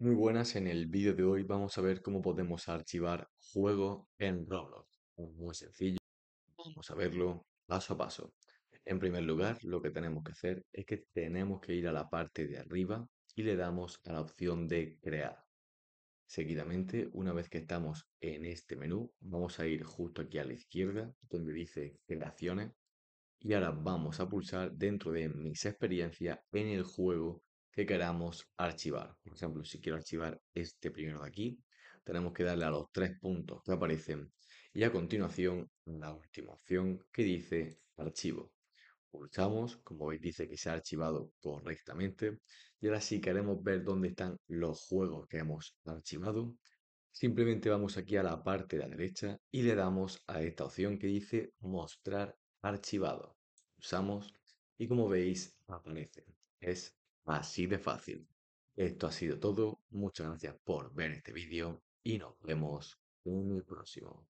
Muy buenas, en el vídeo de hoy vamos a ver cómo podemos archivar juegos en Roblox. muy sencillo, vamos a verlo paso a paso. En primer lugar, lo que tenemos que hacer es que tenemos que ir a la parte de arriba y le damos a la opción de crear. Seguidamente, una vez que estamos en este menú, vamos a ir justo aquí a la izquierda, donde dice creaciones, y ahora vamos a pulsar dentro de mis experiencias en el juego que queramos archivar. Por ejemplo, si quiero archivar este primero de aquí, tenemos que darle a los tres puntos que aparecen y a continuación la última opción que dice archivo. Pulsamos, como veis dice que se ha archivado correctamente y ahora si sí queremos ver dónde están los juegos que hemos archivado, simplemente vamos aquí a la parte de la derecha y le damos a esta opción que dice mostrar archivado. Usamos y como veis aparece. Es Así de fácil. Esto ha sido todo. Muchas gracias por ver este vídeo y nos vemos en el próximo.